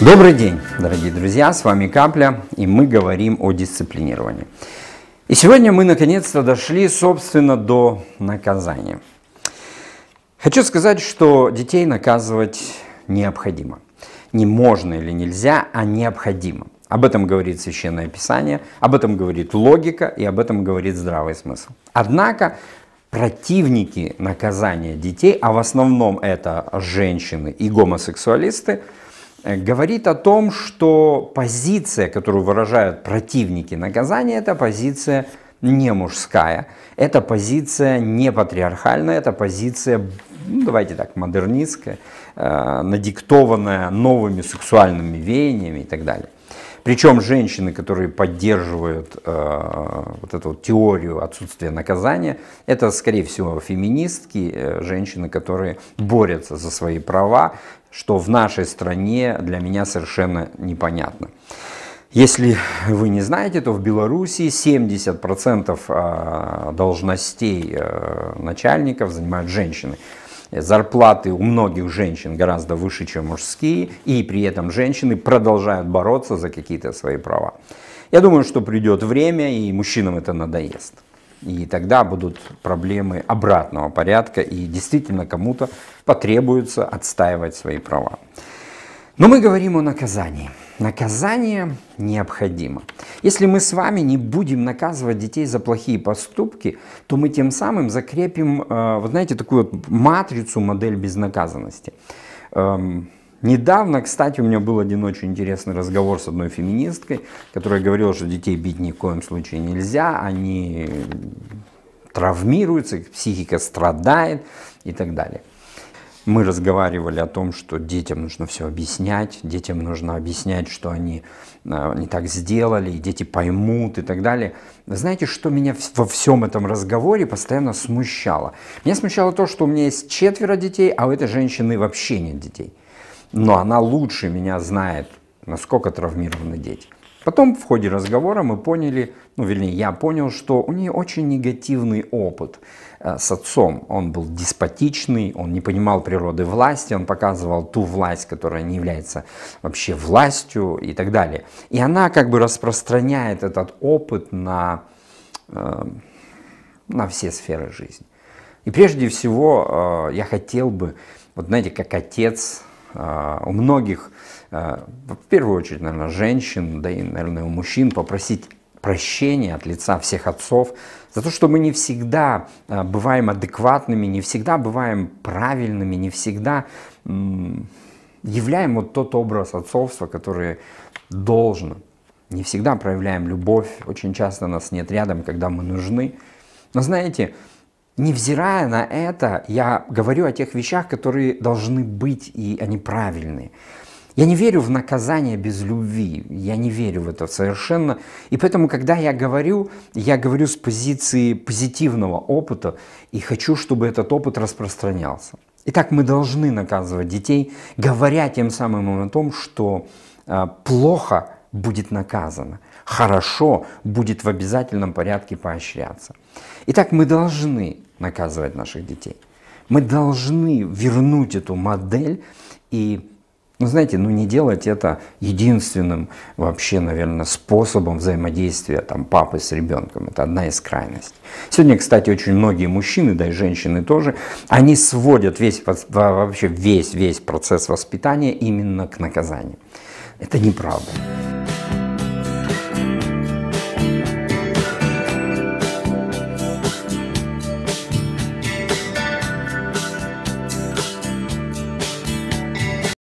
Добрый день, дорогие друзья, с вами Капля, и мы говорим о дисциплинировании. И сегодня мы наконец-то дошли, собственно, до наказания. Хочу сказать, что детей наказывать необходимо. Не можно или нельзя, а необходимо. Об этом говорит Священное Писание, об этом говорит логика и об этом говорит здравый смысл. Однако противники наказания детей, а в основном это женщины и гомосексуалисты – Э, говорит о том, что позиция, которую выражают противники наказания, это позиция не мужская, это позиция не патриархальная, это позиция, ну, давайте так, модернистская, э, надиктованная новыми сексуальными веяниями и так далее. Причем женщины, которые поддерживают э, вот эту теорию отсутствия наказания, это, скорее всего, феминистки, э, женщины, которые борются за свои права, что в нашей стране для меня совершенно непонятно. Если вы не знаете, то в Беларуси 70% а, должностей э, начальников занимают женщины зарплаты у многих женщин гораздо выше, чем мужские, и при этом женщины продолжают бороться за какие-то свои права. Я думаю, что придет время, и мужчинам это надоест. И тогда будут проблемы обратного порядка, и действительно кому-то потребуется отстаивать свои права. Но мы говорим о наказании. Наказание необходимо. Если мы с вами не будем наказывать детей за плохие поступки, то мы тем самым закрепим, э, вы знаете, такую вот матрицу, модель безнаказанности. Эм, недавно, кстати, у меня был один очень интересный разговор с одной феминисткой, которая говорила, что детей бить ни в коем случае нельзя, они травмируются, их психика страдает и так далее. Мы разговаривали о том, что детям нужно все объяснять, детям нужно объяснять, что они э, не так сделали, и дети поймут и так далее. Знаете, что меня во всем этом разговоре постоянно смущало? Меня смущало то, что у меня есть четверо детей, а у этой женщины вообще нет детей. Но она лучше меня знает, насколько травмированы дети. Потом в ходе разговора мы поняли, ну вернее я понял, что у нее очень негативный опыт э, с отцом. Он был деспотичный, он не понимал природы власти, он показывал ту власть, которая не является вообще властью и так далее. И она как бы распространяет этот опыт на, э, на все сферы жизни. И прежде всего э, я хотел бы, вот знаете, как отец а, у многих, а, в первую очередь, наверное, женщин, да и, наверное, у мужчин попросить прощения от лица всех отцов за то, что мы не всегда а, бываем адекватными, не всегда бываем правильными, не всегда являем вот тот образ отцовства, который должен. Не всегда проявляем любовь, очень часто нас нет рядом, когда мы нужны. Но знаете, Невзирая на это, я говорю о тех вещах, которые должны быть, и они правильные. Я не верю в наказание без любви, я не верю в это совершенно. И поэтому, когда я говорю, я говорю с позиции позитивного опыта и хочу, чтобы этот опыт распространялся. Итак, мы должны наказывать детей, говоря тем самым о том, что э, плохо будет наказано, хорошо будет в обязательном порядке поощряться. Итак, мы должны наказывать наших детей. Мы должны вернуть эту модель и, ну знаете, ну не делать это единственным вообще, наверное, способом взаимодействия там, папы с ребенком. Это одна из крайностей. Сегодня, кстати, очень многие мужчины, да и женщины тоже, они сводят весь, вообще весь, весь процесс воспитания именно к наказанию. Это неправда.